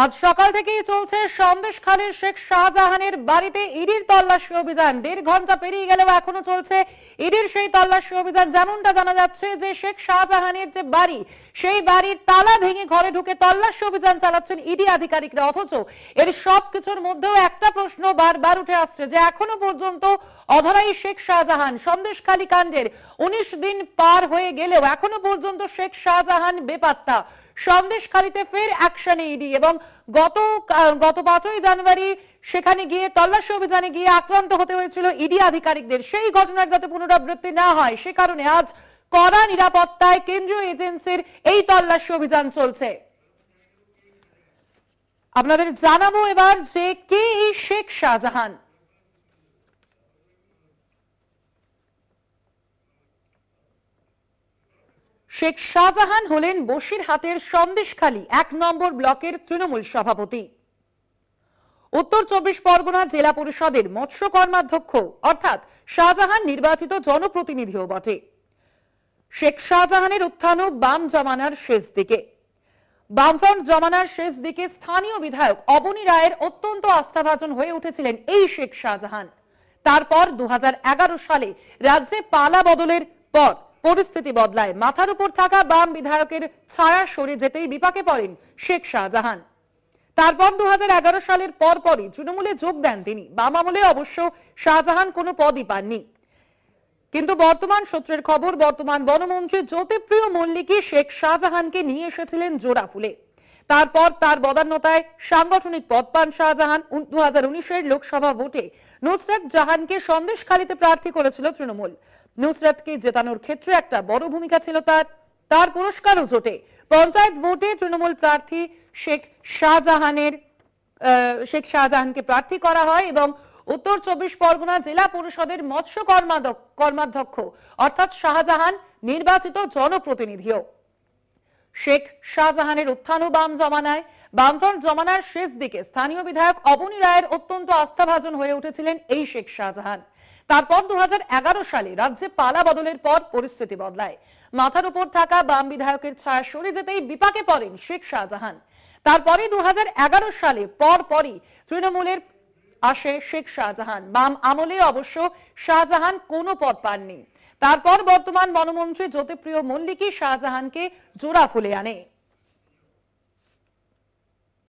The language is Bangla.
আজ সকাল থেকেই চলছে সন্দেশখালীর শেখ শাহজাহানের বাড়িতে ইডির তল্লাশি অভিযান দেড় ঘন্টা পেরিয়ে গেলেও এখনো চলছে ইডির সেই তল্লাশি অভিযান যেমনটা জানা যাচ্ছে যে শেখ শাহজাহানের যে বাড়ি সেই বাড়ির তালা ভেঙে ঘরে ঢুকে তল্লাশি অভিযান চালাচ্ছেন ইডি আধিকারিকরা অথচ এর সব কিছুর মধ্যেও একটা প্রশ্ন বারবার উঠে আসছে যে এখনো পর্যন্ত অধরাই শেখ শাহজাহান সন্দেশখালী কাণ্ডের উনিশ দিন পার হয়ে গেলেও এখনো পর্যন্ত শেখ শাহজাহান বেপাত্তা সন্দেশকারীতে ফের অ্যাকশনে ইডি e এবং গত গত পাঁচই জানুয়ারি সেখানে গিয়ে তল্লাশি অভিযানে গিয়ে আক্রান্ত হতে হয়েছিল ইডি e আধিকারিকদের সেই ঘটনার যাতে পুনরাবৃত্তি না হয় সে কারণে আজ কড়া নিরাপত্তায় কেন্দ্রীয় এজেন্সির এই তল্লাশি অভিযান চলছে আপনাদের জানাবো এবার যে কে এই শেখ শাহজাহান শেখ শাহজাহান হলেন বসিরহাটের সন্দেশখালী এক নম্বর ব্লকের তৃণমূল সভাপতি উত্তর চব্বিশ পরগনা জেলা পরিষদের মৎস্য কর্মাধ্যক্ষ অর্থাৎ শাহজাহান নির্বাচিত জনপ্রতিনিধিও বটে শেখ শাহজাহানের উত্থানও বাম জমানার শেষ দিকে বামফ্রন্ট জমানার শেষ দিকে স্থানীয় বিধায়ক অবনী রায়ের অত্যন্ত আস্থাভাজন হয়ে উঠেছিলেন এই শেখ শাহজাহান তারপর দু সালে রাজ্যে পালা বদলের পর পরিস্থিতি বদলায় মাথার উপর থাকা বাম বিধায়কের ছায়া সরে যেতেই বিপাকে পড়েন শেখ শাহজাহান তারপর দু সালের পর পরই তৃণমূলে যোগ দেন তিনি বাম আমলে অবশ্য শাহজাহান কোনো পদই পাননি কিন্তু বর্তমান সূত্রের খবর বর্তমান বনমন্ত্রী জ্যোতিপ্রিয় মল্লিকই শেখ শাহজাহানকে নিয়ে এসেছিলেন জোড়া ফুলে তারপর তার বদান্যতায় সাংগঠনিক পদ পান শাহজাহান দু হাজার লোকসভা ভোটে নুসরাত জাহানকে সন্দেশখালীতে প্রার্থী করেছিল তৃণমূল নুসরাতকে জেতানোর ক্ষেত্রে একটা বড় ভূমিকা ছিল তার তার পুরস্কারও জোটে পঞ্চায়েত ভোটে তৃণমূল প্রার্থী শেখ শাহজাহানের শেখ শাহজাহানকে প্রার্থী করা হয় এবং উত্তর চব্বিশ পরগনা জেলা পরিষদের মৎস্য কর্মাধ্যক্ষ অর্থাৎ শাহজাহান নির্বাচিত জনপ্রতিনিধিও শেখ শাহজাহানের উত্থান ও বাম জমানায় বামফ্রন্ট জমানার শেষ দিকে স্থানীয় বিধায়ক অবনী রায়ের অত্যন্ত আস্থাভাজন হয়ে উঠেছিলেন এই শেখ শাহজাহান তারপর দু সালে রাজ্যে পালা বদলের পর পরিস্থিতি বদলায় মাথার উপর থাকা বাম বিধায়কের ছায়া সরে যেতেই বিপাকে পড়েন শেখ শাহজাহান তারপরে দু সালে পর পরই তৃণমূলের আসে শেখ শাহজাহান বাম আমলে অবশ্য শাহজাহান কোনো পদ পাননি তারপর বর্তমান বনমন্ত্রী জ্যোতিপ্রিয় মল্লিকই শাহজাহানকে জোড়া ফুলে আনে